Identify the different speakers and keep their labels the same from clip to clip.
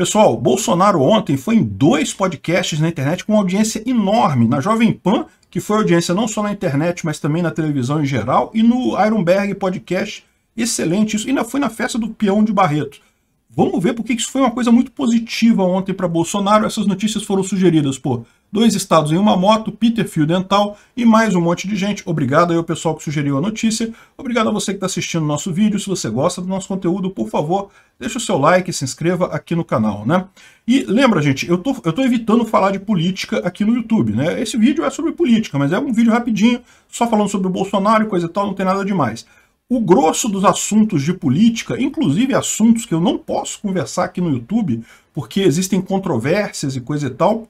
Speaker 1: Pessoal, Bolsonaro ontem foi em dois podcasts na internet com uma audiência enorme, na Jovem Pan, que foi audiência não só na internet, mas também na televisão em geral, e no Ironberg Podcast, excelente isso, ainda foi na festa do peão de Barreto. Vamos ver porque isso foi uma coisa muito positiva ontem para Bolsonaro, essas notícias foram sugeridas por dois estados em uma moto, Peterfield Dental e mais um monte de gente. Obrigado aí ao pessoal que sugeriu a notícia. Obrigado a você que está assistindo o nosso vídeo. Se você gosta do nosso conteúdo, por favor, deixa o seu like, se inscreva aqui no canal, né? E lembra, gente, eu tô, eu tô evitando falar de política aqui no YouTube, né? Esse vídeo é sobre política, mas é um vídeo rapidinho, só falando sobre o Bolsonaro e coisa e tal, não tem nada demais. O grosso dos assuntos de política, inclusive assuntos que eu não posso conversar aqui no YouTube, porque existem controvérsias e coisa e tal,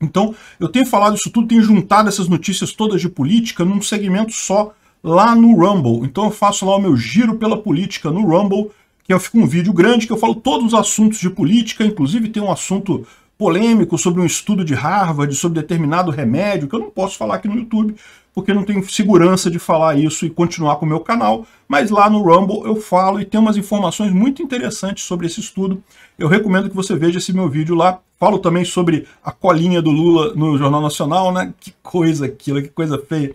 Speaker 1: então, eu tenho falado isso tudo, tenho juntado essas notícias todas de política num segmento só lá no Rumble. Então eu faço lá o meu giro pela política no Rumble, que eu fico um vídeo grande que eu falo todos os assuntos de política, inclusive tem um assunto polêmico sobre um estudo de Harvard, sobre determinado remédio, que eu não posso falar aqui no YouTube, porque não tenho segurança de falar isso e continuar com o meu canal, mas lá no Rumble eu falo e tem umas informações muito interessantes sobre esse estudo. Eu recomendo que você veja esse meu vídeo lá. Falo também sobre a colinha do Lula no Jornal Nacional, né? Que coisa aquilo, que coisa feia.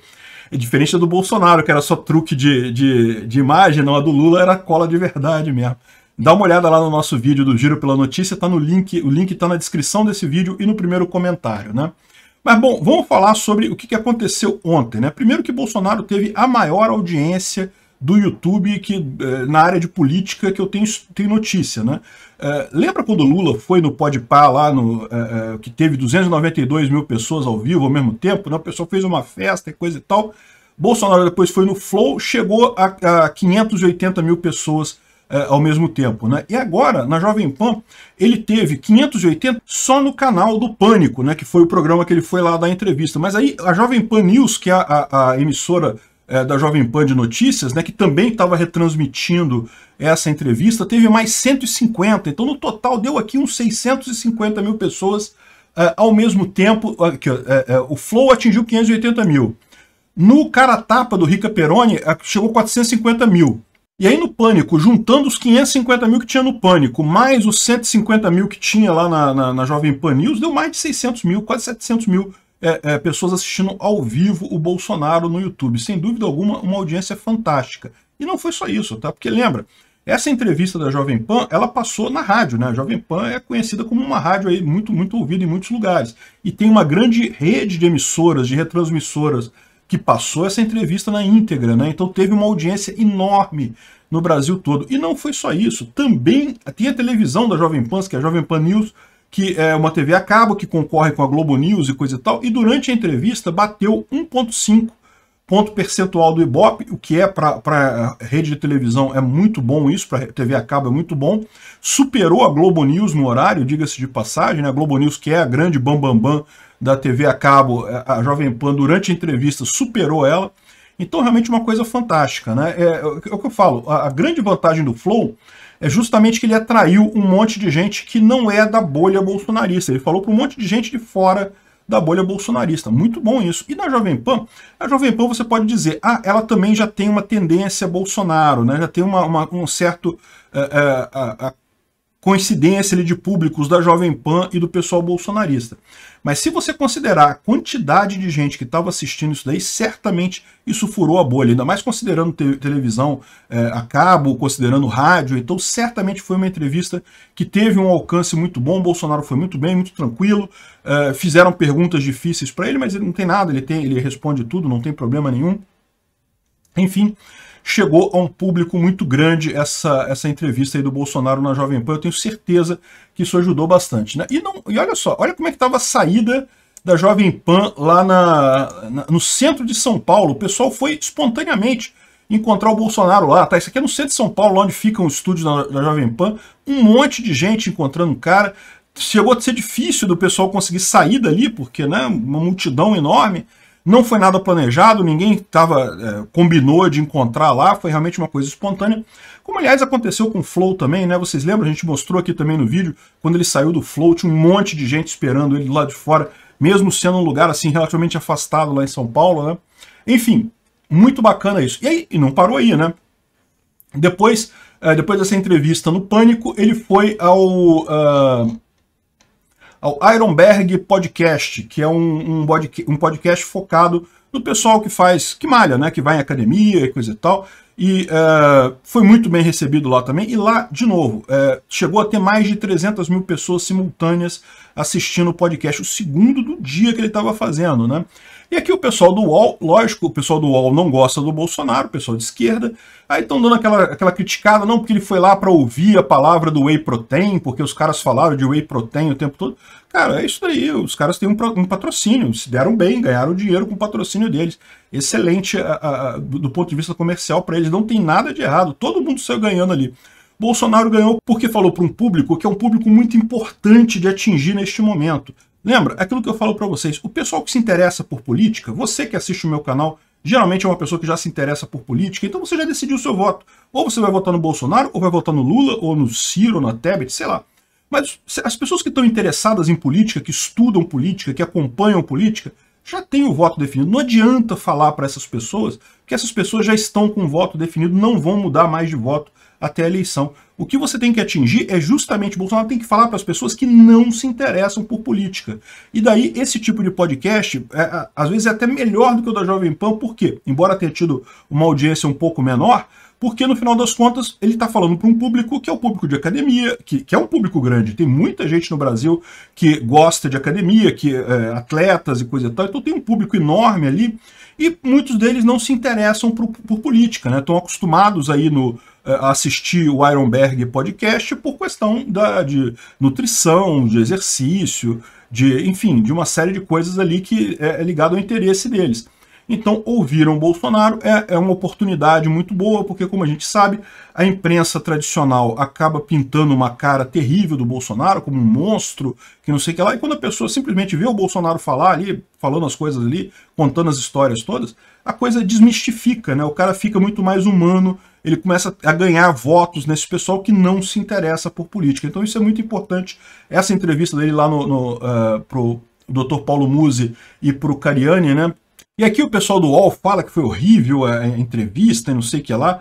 Speaker 1: É diferente da do Bolsonaro, que era só truque de, de, de imagem, não, a do Lula era cola de verdade mesmo. Dá uma olhada lá no nosso vídeo do Giro pela Notícia, tá no link, o link está na descrição desse vídeo e no primeiro comentário, né? Mas bom, vamos falar sobre o que aconteceu ontem, né? Primeiro que Bolsonaro teve a maior audiência do YouTube que, eh, na área de política que eu tenho, tenho notícia, né? Eh, lembra quando Lula foi no Podpah lá, no, uh, uh, que teve 292 mil pessoas ao vivo ao mesmo tempo, né? a pessoa fez uma festa e coisa e tal. Bolsonaro depois foi no Flow, chegou a, a 580 mil pessoas é, ao mesmo tempo. Né? E agora, na Jovem Pan, ele teve 580 só no canal do Pânico, né, que foi o programa que ele foi lá dar entrevista. Mas aí a Jovem Pan News, que é a, a, a emissora é, da Jovem Pan de notícias, né, que também estava retransmitindo essa entrevista, teve mais 150. Então, no total, deu aqui uns 650 mil pessoas Uh, ao mesmo tempo, uh, uh, o Flow atingiu 580 mil. No cara tapa do Rica Peroni, chegou 450 mil. E aí no Pânico, juntando os 550 mil que tinha no Pânico, mais os 150 mil que tinha lá na, na, na Jovem Pan News, deu mais de 600 mil, quase 700 mil é, é, pessoas assistindo ao vivo o Bolsonaro no YouTube. Sem dúvida alguma, uma audiência fantástica. E não foi só isso, tá? Porque lembra, essa entrevista da Jovem Pan, ela passou na rádio, né? A Jovem Pan é conhecida como uma rádio aí muito, muito ouvida em muitos lugares. E tem uma grande rede de emissoras, de retransmissoras, que passou essa entrevista na íntegra, né? Então teve uma audiência enorme no Brasil todo. E não foi só isso, também tem a televisão da Jovem Pan, que é a Jovem Pan News, que é uma TV a cabo que concorre com a Globo News e coisa e tal, e durante a entrevista bateu 1.5 ponto percentual do Ibope, o que é para rede de televisão é muito bom isso, para TV a cabo é muito bom. Superou a Globo News no horário, diga-se de passagem, né? a Globo News que é a grande bambambam bam, bam da TV a cabo, é, a Jovem Pan durante a entrevista superou ela. Então realmente uma coisa fantástica, né? É, é, é o que eu falo, a, a grande vantagem do Flow é justamente que ele atraiu um monte de gente que não é da bolha bolsonarista. Ele falou para um monte de gente de fora da bolha bolsonarista. Muito bom isso. E na Jovem Pan, a Jovem Pan você pode dizer, ah, ela também já tem uma tendência Bolsonaro, né? já tem uma, uma um certo eh, eh, coincidência ali de públicos da Jovem Pan e do pessoal bolsonarista. Mas se você considerar a quantidade de gente que estava assistindo isso daí, certamente isso furou a bolha, ainda mais considerando te televisão é, a cabo, considerando rádio, então certamente foi uma entrevista que teve um alcance muito bom, o Bolsonaro foi muito bem, muito tranquilo, é, fizeram perguntas difíceis para ele, mas ele não tem nada, ele, tem, ele responde tudo, não tem problema nenhum. Enfim, chegou a um público muito grande essa, essa entrevista aí do Bolsonaro na Jovem Pan. Eu tenho certeza que isso ajudou bastante. Né? E, não, e olha só, olha como é que estava a saída da Jovem Pan lá na, na, no centro de São Paulo. O pessoal foi espontaneamente encontrar o Bolsonaro lá, tá? Isso aqui é no centro de São Paulo, onde ficam os estúdios da, da Jovem Pan. Um monte de gente encontrando o um cara. Chegou a ser difícil do pessoal conseguir sair dali, porque, né, uma multidão enorme. Não foi nada planejado, ninguém tava, é, combinou de encontrar lá, foi realmente uma coisa espontânea. Como, aliás, aconteceu com o Flow também, né? Vocês lembram? A gente mostrou aqui também no vídeo, quando ele saiu do Flow, tinha um monte de gente esperando ele lá de fora, mesmo sendo um lugar, assim, relativamente afastado lá em São Paulo, né? Enfim, muito bacana isso. E aí, e não parou aí, né? Depois, é, depois dessa entrevista no Pânico, ele foi ao uh, ao Ironberg Podcast, que é um, um, um podcast focado no pessoal que faz, que malha, né? Que vai em academia e coisa e tal. E é, foi muito bem recebido lá também. E lá, de novo, é, chegou a ter mais de 300 mil pessoas simultâneas assistindo o podcast, o segundo do dia que ele estava fazendo, né? E aqui o pessoal do UOL, lógico, o pessoal do UOL não gosta do Bolsonaro, o pessoal de esquerda, aí estão dando aquela, aquela criticada, não, porque ele foi lá para ouvir a palavra do Whey Protein, porque os caras falaram de Whey Protein o tempo todo. Cara, é isso aí, os caras têm um, um patrocínio, se deram bem, ganharam dinheiro com o patrocínio deles. Excelente a, a, do, do ponto de vista comercial para eles, não tem nada de errado, todo mundo saiu ganhando ali. Bolsonaro ganhou porque falou para um público que é um público muito importante de atingir neste momento. Lembra é aquilo que eu falo para vocês? O pessoal que se interessa por política, você que assiste o meu canal, geralmente é uma pessoa que já se interessa por política, então você já decidiu o seu voto. Ou você vai votar no Bolsonaro, ou vai votar no Lula, ou no Ciro, ou na Tebet, sei lá. Mas as pessoas que estão interessadas em política, que estudam política, que acompanham política, já tem o voto definido. Não adianta falar para essas pessoas que essas pessoas já estão com o voto definido, não vão mudar mais de voto até a eleição. O que você tem que atingir é justamente, Bolsonaro tem que falar para as pessoas que não se interessam por política. E daí, esse tipo de podcast, é, é, às vezes, é até melhor do que o da Jovem Pan, por quê? Embora tenha tido uma audiência um pouco menor, porque no final das contas ele está falando para um público que é o público de academia, que, que, é um público grande. Tem muita gente no Brasil que gosta de academia, que é, atletas e coisa e tal. Então tem um público enorme ali e muitos deles não se interessam por, por política, né? Estão acostumados aí no, eh, assistir o Ironberg podcast por questão da, de nutrição, de exercício, de, enfim, de uma série de coisas ali que é, é ligado ao interesse deles. Então, ouviram Bolsonaro é, é uma oportunidade muito boa, porque, como a gente sabe, a imprensa tradicional acaba pintando uma cara terrível do Bolsonaro, como um monstro, que não sei o que lá, e quando a pessoa simplesmente vê o Bolsonaro falar ali, falando as coisas ali, contando as histórias todas, a coisa desmistifica, né? O cara fica muito mais humano, ele começa a ganhar votos nesse pessoal que não se interessa por política. Então isso é muito importante. Essa entrevista dele lá no, no uh, pro Dr. Paulo Musi e pro Cariani, né? E aqui o pessoal do UOL fala que foi horrível a entrevista e não sei o que lá.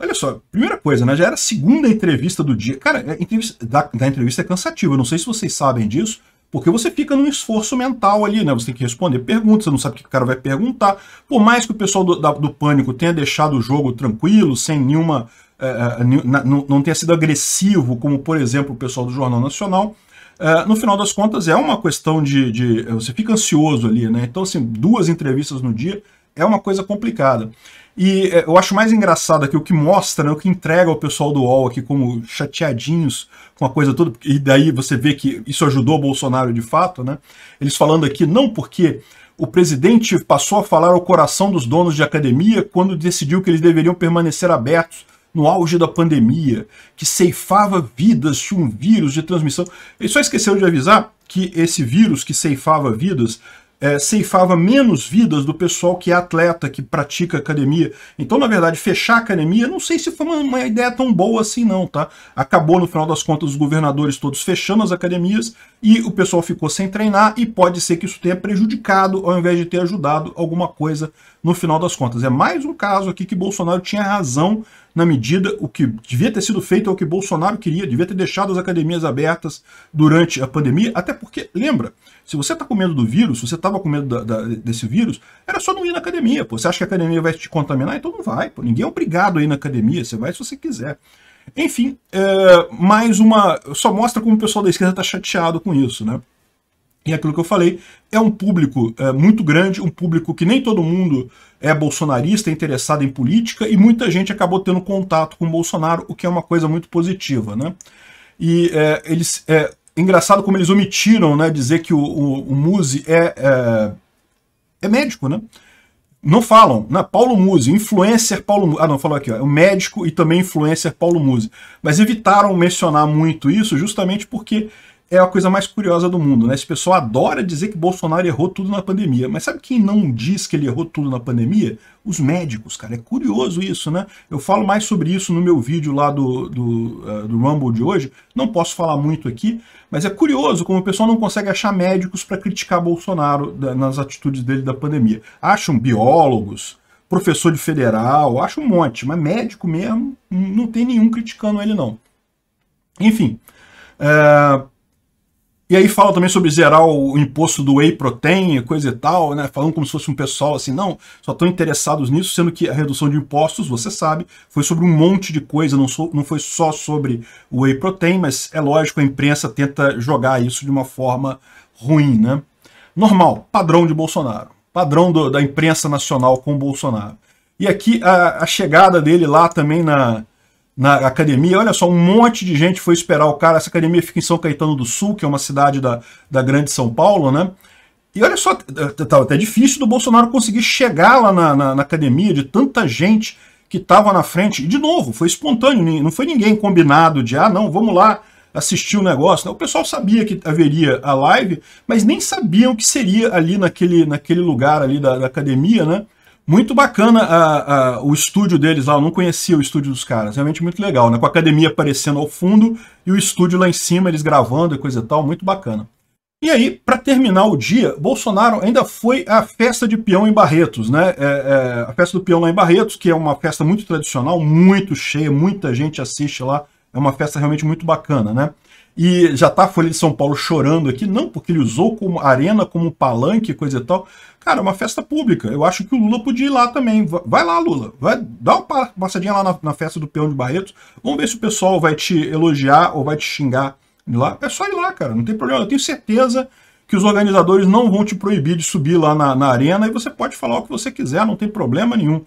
Speaker 1: Olha só, primeira coisa, né? Já era a segunda entrevista do dia. Cara, é, entrevista, da, da, entrevista é cansativa. Eu não sei se vocês sabem disso, porque você fica num esforço mental ali, né? Você tem que responder perguntas, você não sabe o que o cara vai perguntar. Por mais que o pessoal do, da, do Pânico tenha deixado o jogo tranquilo, sem nenhuma. É, é não tenha sido agressivo, como por exemplo o pessoal do Jornal Nacional, é, no final das contas, é uma questão de, de, Você fica ansioso ali, né? Então, assim, duas entrevistas no dia é uma coisa complicada. E é, eu acho mais engraçado aqui o que mostra, né, o que entrega o pessoal do UOL aqui como chateadinhos com a coisa toda, e daí você vê que isso ajudou o Bolsonaro de fato, né? Eles falando aqui, não porque o presidente passou a falar ao coração dos donos de academia quando decidiu que eles deveriam permanecer abertos no auge da pandemia, que ceifava vidas de um vírus de transmissão. Eles só esqueceram de avisar que esse vírus que ceifava vidas é, ceifava menos vidas do pessoal que é atleta, que pratica academia. Então, na verdade, fechar a academia, não sei se foi uma, uma, ideia tão boa assim não, tá? Acabou, no final das contas, os governadores todos fechando as academias e o pessoal ficou sem treinar e pode ser que isso tenha prejudicado ao invés de ter ajudado alguma coisa no final das contas. É mais um caso aqui que Bolsonaro tinha razão na medida o que devia ter sido feito é o que Bolsonaro queria, devia ter deixado as academias abertas durante a pandemia, até porque, lembra, se você está com medo do vírus, se você estava com medo da, da, desse vírus, era só não ir na academia. Pô. Você acha que a academia vai te contaminar? Então não vai. Pô. Ninguém é obrigado a ir na academia, você vai se você quiser. Enfim, é, mais uma. Só mostra como o pessoal da esquerda está chateado com isso, né? E aquilo que eu falei, é um público é, muito grande, um público que nem todo mundo é bolsonarista, é interessado em política, e muita gente acabou tendo contato com o Bolsonaro, o que é uma coisa muito positiva. Né? E é, eles, é, engraçado como eles omitiram né, dizer que o, o, o Muzi é, é, é, médico, né? Não falam, né? Paulo Muzi, influencer Paulo Muzi. Ah, não, falou aqui, ó. O é médico e também influencer Paulo Muzi. Mas evitaram mencionar muito isso justamente porque é a coisa mais curiosa do mundo, né? Esse pessoal adora dizer que Bolsonaro errou tudo na pandemia, mas sabe quem não diz que ele errou tudo na pandemia? Os médicos, cara. É curioso isso, né? Eu falo mais sobre isso no meu vídeo lá do, do, uh, do Rumble de hoje, não posso falar muito aqui, mas é curioso como o pessoal não consegue achar médicos para criticar Bolsonaro da, nas atitudes dele da pandemia. Acham biólogos, professor de federal, acho um monte, mas médico mesmo, não tem nenhum criticando ele, não. Enfim, uh, e aí fala também sobre zerar o imposto do whey protein, coisa e tal, né? Falando como se fosse um pessoal assim, não, só estão interessados nisso, sendo que a redução de impostos, você sabe, foi sobre um monte de coisa, não, sou não foi só sobre o whey protein, mas é lógico, a imprensa tenta jogar isso de uma forma ruim, né? Normal, padrão de Bolsonaro, padrão do, da imprensa nacional com Bolsonaro. E aqui a, a chegada dele lá também na, na academia. Olha só, um monte de gente foi esperar o cara. Essa academia fica em São Caetano do Sul, que é uma cidade da, da grande São Paulo, né? E olha só, tá até tá difícil do Bolsonaro conseguir chegar lá na, na, na academia de tanta gente que estava na frente. E de novo, foi espontâneo, não foi ninguém combinado de, ah, não, vamos lá assistir o negócio. O pessoal sabia que haveria a live, mas nem sabiam que seria ali naquele, naquele lugar ali da, da academia, né? Muito bacana a, ah, a, ah, o estúdio deles lá, eu não conhecia o estúdio dos caras, realmente muito legal, né? Com a academia aparecendo ao fundo e o estúdio lá em cima, eles gravando e coisa e tal, muito bacana. E aí, para terminar o dia, Bolsonaro ainda foi à festa de peão em Barretos, né? É, é, a festa do peão lá em Barretos, que é uma festa muito tradicional, muito cheia, muita gente assiste lá, é uma festa realmente muito bacana, né? E já tá a Folha de São Paulo chorando aqui, não, porque ele usou como arena, como palanque, coisa e tal. Cara, é uma festa pública. Eu acho que o Lula podia ir lá também. Vai lá, Lula. Vai dá uma passadinha lá na, na festa do peão de Barretos. Vamos ver se o pessoal vai te elogiar ou vai te xingar lá. É só ir lá, cara. Não tem problema. Eu tenho certeza que os organizadores não vão te proibir de subir lá na, na arena e você pode falar o que você quiser, não tem problema nenhum.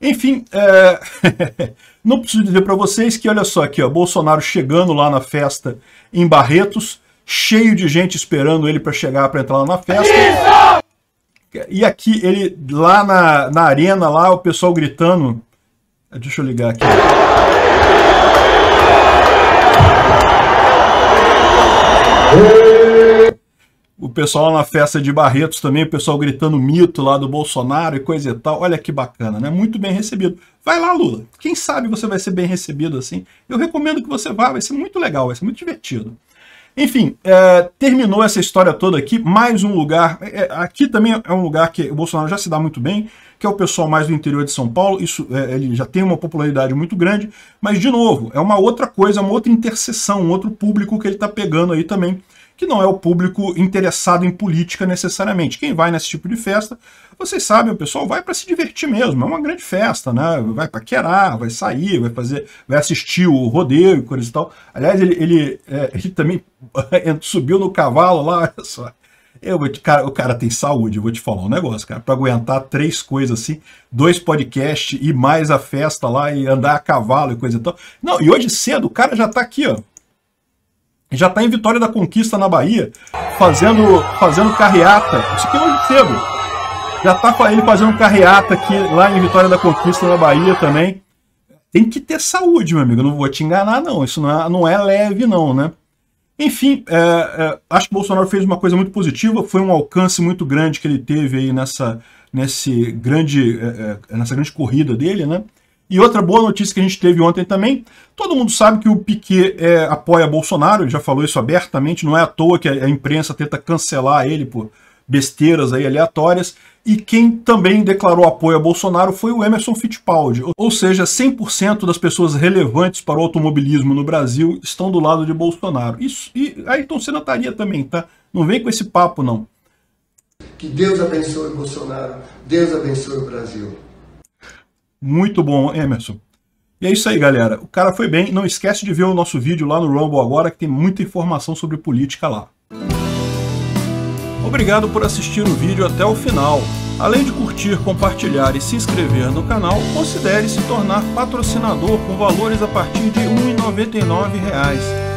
Speaker 1: Enfim, é... não preciso dizer para vocês que, olha só aqui, ó, Bolsonaro chegando lá na festa em Barretos, cheio de gente esperando ele para chegar, para entrar lá na festa. Isso! E aqui, ele lá na, na arena, lá o pessoal gritando... Deixa eu ligar aqui. o pessoal na festa de Barretos também, o pessoal gritando mito lá do Bolsonaro e coisa e tal. Olha que bacana, né? Muito bem recebido. Vai lá, Lula. Quem sabe você vai ser bem recebido assim. Eu recomendo que você vá, vai ser muito legal, vai ser muito divertido. Enfim, é, terminou essa história toda aqui. Mais um lugar. É, é aqui também é um lugar que o Bolsonaro já se dá muito bem, que é o pessoal mais do interior de São Paulo. Isso é, ele já tem uma popularidade muito grande. Mas, de novo, é uma outra coisa, uma outra interseção, um outro público que ele está pegando aí também que não é o público interessado em política necessariamente. Quem vai nesse tipo de festa, vocês sabem, o pessoal vai para se divertir mesmo, é uma grande festa, né? Vai paquerar, vai sair, vai fazer, vai assistir o rodeio, coisa e tal. Aliás, ele, ele, é, ele também subiu no cavalo lá, olha só. Eu vou te, cara, o cara tem saúde, eu vou te falar um negócio, cara. Para aguentar três coisas assim, dois podcasts e mais a festa lá e andar a cavalo e coisa e tal. Não, e hoje cedo o cara já tá aqui, ó já está em Vitória da Conquista, na Bahia, fazendo, fazendo carreata. Isso aqui é hoje cedo. Já está ele fazendo carreata aqui lá em Vitória da Conquista, na Bahia também. Tem que ter saúde, meu amigo. Não vou te enganar, não. Isso não é, não é leve, não, né? Enfim, é, é, acho que Bolsonaro fez uma coisa muito positiva. Foi um alcance muito grande que ele teve aí nessa, nesse grande, é, é, nessa grande corrida dele, né? E outra boa notícia que a gente teve ontem também, todo mundo sabe que o Piquet é, apoia Bolsonaro, ele já falou isso abertamente, não é à toa que a, a imprensa tenta cancelar ele por besteiras aí aleatórias, e quem também declarou apoio a Bolsonaro foi o Emerson Fittipaldi, ou seja, 100% das pessoas relevantes para o automobilismo no Brasil estão do lado de Bolsonaro. Isso, e Ayrton Senna estaria também, tá? Não vem com esse papo, não. Que Deus abençoe Bolsonaro, Deus abençoe o Brasil. Muito bom, Emerson. E é isso aí, galera. O cara foi bem. Não esquece de ver o nosso vídeo lá no Rumble agora, que tem muita informação sobre política lá. Obrigado por assistir o vídeo até o final. Além de curtir, compartilhar e se inscrever no canal, considere se tornar patrocinador com valores a partir de R$ 1,99